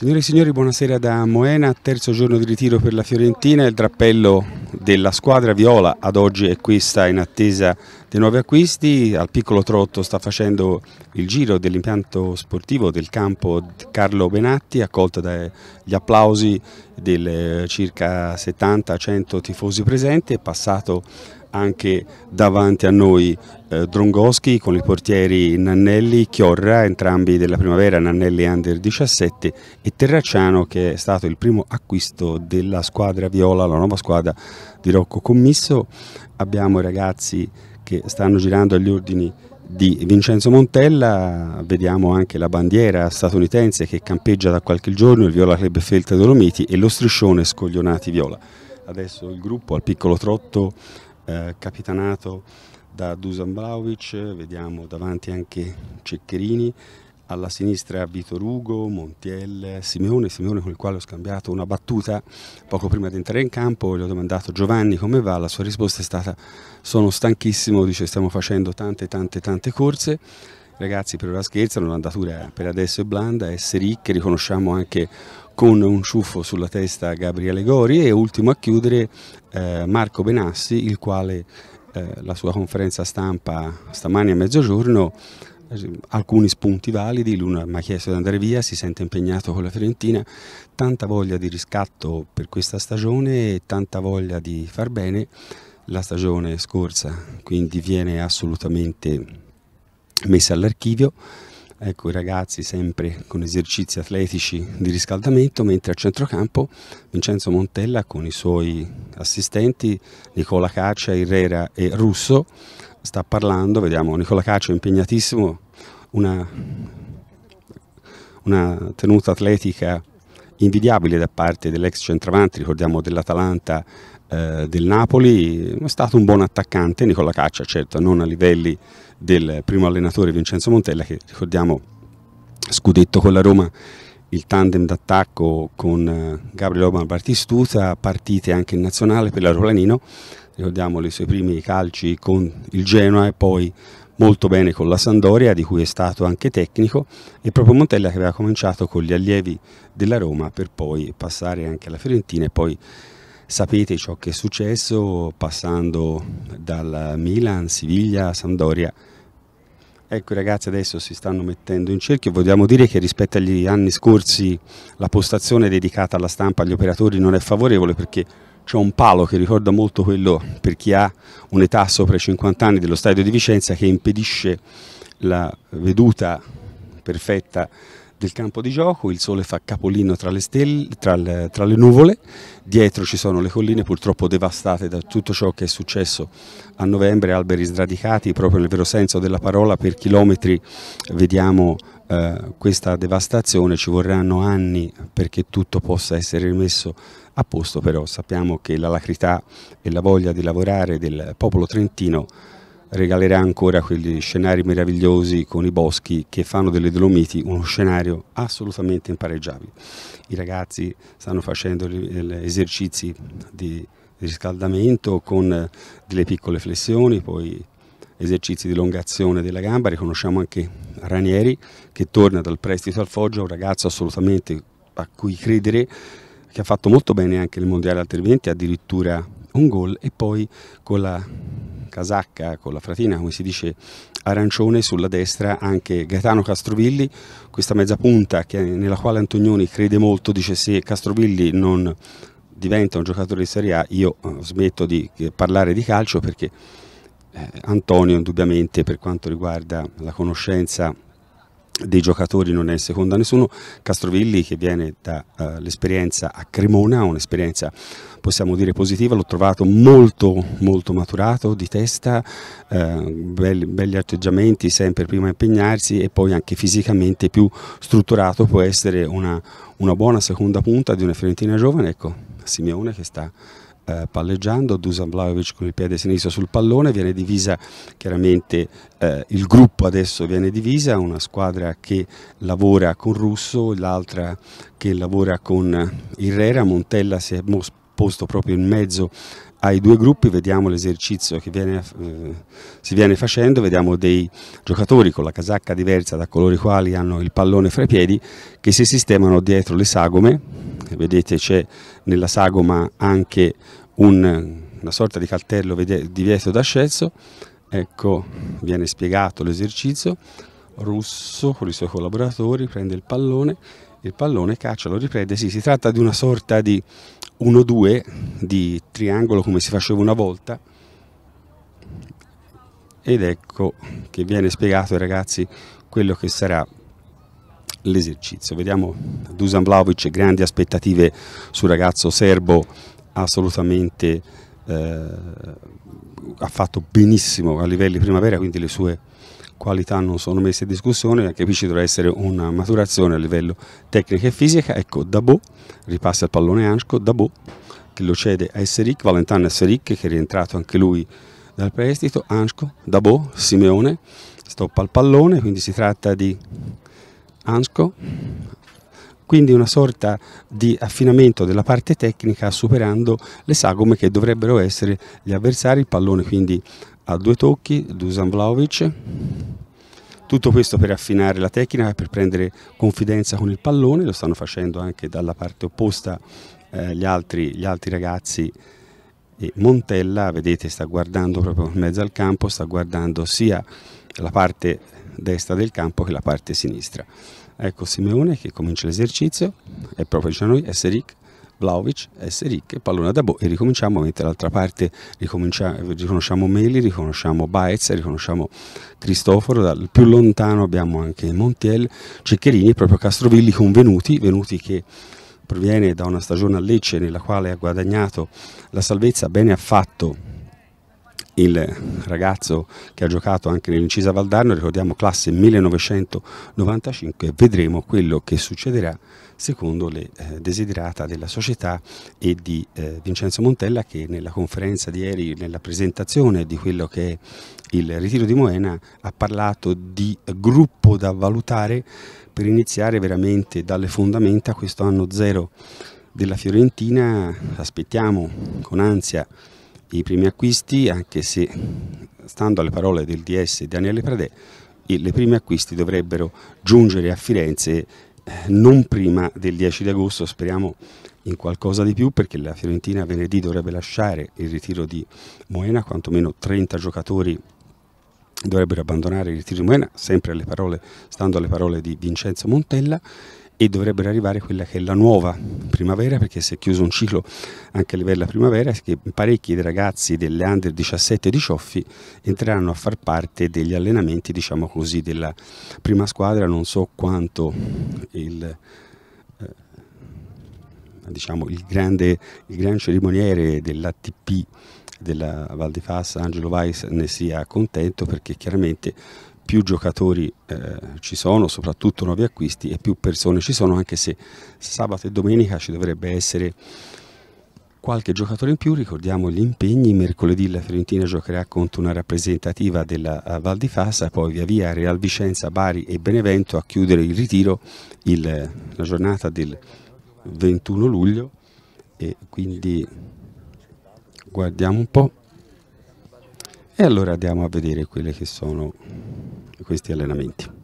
Signore e signori, buonasera da Moena, terzo giorno di ritiro per la Fiorentina, il drappello della squadra viola ad oggi è questa in attesa dei nuovi acquisti, al piccolo trotto sta facendo il giro dell'impianto sportivo del campo Carlo Benatti, accolto dagli applausi dei circa 70-100 tifosi presenti, è passato anche davanti a noi eh, Drongoschi con i portieri Nannelli, Chiorra, entrambi della primavera, Nannelli under 17 e Terracciano che è stato il primo acquisto della squadra viola, la nuova squadra di Rocco Commisso. Abbiamo i ragazzi che stanno girando agli ordini di Vincenzo Montella, vediamo anche la bandiera statunitense che campeggia da qualche giorno, il Viola Club Felta Dolomiti e lo striscione Scoglionati Viola. Adesso il gruppo al piccolo trotto eh, capitanato da Dusan Vlaovic, vediamo davanti anche Ceccherini, alla sinistra Vitor Ugo, Montiel, Simeone, Simeone con il quale ho scambiato una battuta poco prima di entrare in campo, gli ho domandato Giovanni come va, la sua risposta è stata sono stanchissimo, dice stiamo facendo tante tante tante corse Ragazzi per ora scherzano, l'andatura per adesso è blanda, è Seric, riconosciamo anche con un ciuffo sulla testa Gabriele Gori e ultimo a chiudere eh, Marco Benassi, il quale eh, la sua conferenza stampa stamani a mezzogiorno eh, alcuni spunti validi, l'uno mi ha chiesto di andare via, si sente impegnato con la Fiorentina, tanta voglia di riscatto per questa stagione e tanta voglia di far bene la stagione scorsa, quindi viene assolutamente messe all'archivio. Ecco i ragazzi sempre con esercizi atletici di riscaldamento, mentre a centrocampo Vincenzo Montella con i suoi assistenti Nicola Caccia, Herrera e Russo sta parlando, vediamo Nicola Caccia impegnatissimo, una, una tenuta atletica invidiabile da parte dell'ex centravanti, ricordiamo dell'Atalanta eh, del Napoli, è stato un buon attaccante, Nicola Caccia certo, non a livelli del primo allenatore Vincenzo Montella che ricordiamo scudetto con la Roma il tandem d'attacco con eh, Gabriele Oban Bartistuta, partite anche in nazionale per l'Arolanino, ricordiamo i suoi primi calci con il Genoa e poi molto bene con la Sandoria di cui è stato anche tecnico e proprio Montella che aveva cominciato con gli allievi della Roma per poi passare anche alla Fiorentina e poi Sapete ciò che è successo passando dal Milan, Siviglia, Sampdoria. Ecco i ragazzi adesso si stanno mettendo in cerchio, vogliamo dire che rispetto agli anni scorsi la postazione dedicata alla stampa, agli operatori non è favorevole perché c'è un palo che ricorda molto quello per chi ha un'età sopra i 50 anni dello stadio di Vicenza che impedisce la veduta perfetta del campo di gioco, il sole fa capolino tra le, stelle, tra le, tra le nuvole, dietro ci sono le colline purtroppo devastate da tutto ciò che è successo a novembre, alberi sradicati proprio nel vero senso della parola, per chilometri vediamo eh, questa devastazione, ci vorranno anni perché tutto possa essere rimesso a posto, però sappiamo che la lacrità e la voglia di lavorare del popolo trentino regalerà ancora quegli scenari meravigliosi con i boschi che fanno delle Dolomiti uno scenario assolutamente impareggiabile. I ragazzi stanno facendo esercizi di riscaldamento con delle piccole flessioni, poi esercizi di elongazione della gamba, riconosciamo anche Ranieri che torna dal prestito al Foggia, un ragazzo assolutamente a cui credere, che ha fatto molto bene anche nel Mondiale Altri 20, addirittura un gol e poi con la casacca con la fratina, come si dice, arancione, sulla destra anche Gaetano Castrovilli, questa mezza punta che, nella quale Antonioni crede molto, dice se Castrovilli non diventa un giocatore di Serie A io eh, smetto di eh, parlare di calcio perché eh, Antonio indubbiamente per quanto riguarda la conoscenza dei giocatori non è in seconda a nessuno, Castrovilli che viene dall'esperienza eh, uh, a Cremona, un'esperienza possiamo dire positiva, l'ho trovato molto, molto maturato di testa, eh, belli, belli, atteggiamenti, sempre prima impegnarsi e poi anche fisicamente più strutturato può essere una, una buona seconda punta di una Fiorentina giovane, ecco, Simeone che sta eh, palleggiando, Dusan Vlaovic con il piede sinistro sul pallone, viene divisa chiaramente eh, il gruppo adesso viene divisa, una squadra che lavora con Russo, l'altra che lavora con Irrera, Montella si è posto proprio in mezzo ai due gruppi, vediamo l'esercizio che viene, eh, si viene facendo, vediamo dei giocatori con la casacca diversa da coloro i quali hanno il pallone fra i piedi che si sistemano dietro le sagome vedete c'è nella sagoma anche un, una sorta di cartello di vieto d'accesso, ecco viene spiegato l'esercizio, Russo con i suoi collaboratori prende il pallone, il pallone caccia, lo riprende, sì, si tratta di una sorta di 1-2 di triangolo come si faceva una volta ed ecco che viene spiegato ai ragazzi quello che sarà l'esercizio. Vediamo Dusan Vlaovic, grandi aspettative sul ragazzo serbo, assolutamente eh, ha fatto benissimo a livelli primavera, quindi le sue qualità non sono messe in discussione, anche qui ci dovrà essere una maturazione a livello tecnica e fisica. Ecco, Dabo ripassa il pallone Ansko, Dabo che lo cede a Esseric, Valentano Esseric che è rientrato anche lui dal prestito, Ansko, Dabo, Simeone, stoppa il pallone, quindi si tratta di ANSCO, quindi una sorta di affinamento della parte tecnica superando le sagome che dovrebbero essere gli avversari, il pallone quindi a due tocchi, Dusan Vlaovic, tutto questo per affinare la tecnica, per prendere confidenza con il pallone, lo stanno facendo anche dalla parte opposta eh, gli, altri, gli altri ragazzi e Montella, vedete, sta guardando proprio in mezzo al campo, sta guardando sia la parte destra del campo che la parte sinistra. Ecco Simeone che comincia l'esercizio, è proprio vicino a noi, Esseric, Vlaovic, Esseric, pallone da Bo e ricominciamo, mentre dall'altra parte riconosciamo Meli, riconosciamo Baez, riconosciamo Cristoforo, dal più lontano abbiamo anche Montiel, Ceccherini, proprio Castrovilli convenuti, venuti che proviene da una stagione a Lecce nella quale ha guadagnato la salvezza, bene ha fatto il ragazzo che ha giocato anche nell'Incisa Valdarno, ricordiamo classe 1995, vedremo quello che succederà secondo le eh, desiderata della società e di eh, Vincenzo Montella che nella conferenza di ieri, nella presentazione di quello che è il ritiro di Moena, ha parlato di gruppo da valutare per iniziare veramente dalle fondamenta questo anno zero della Fiorentina, aspettiamo con ansia i primi acquisti, anche se stando alle parole del DS Daniele Pradè, le prime acquisti dovrebbero giungere a Firenze eh, non prima del 10 di agosto, speriamo in qualcosa di più perché la Fiorentina venerdì dovrebbe lasciare il ritiro di Moena, quantomeno 30 giocatori dovrebbero abbandonare il ritiro di Moena, sempre alle parole, stando alle parole di Vincenzo Montella e dovrebbero arrivare quella che è la nuova primavera perché si è chiuso un ciclo anche a livello primavera che parecchi dei ragazzi delle under 17 e 18 entreranno a far parte degli allenamenti diciamo così della prima squadra non so quanto il eh, diciamo, il grande il gran cerimoniere dell'ATP della Val di Fassa, Angelo Weiss, ne sia contento perché chiaramente più giocatori eh, ci sono, soprattutto nuovi acquisti e più persone ci sono, anche se sabato e domenica ci dovrebbe essere qualche giocatore in più, ricordiamo gli impegni, mercoledì la Fiorentina giocherà contro una rappresentativa della eh, Val di Fassa, poi via via Real Vicenza, Bari e Benevento a chiudere il ritiro il, eh, la giornata del 21 luglio e quindi guardiamo un po' e allora andiamo a vedere quelle che sono questi allenamenti.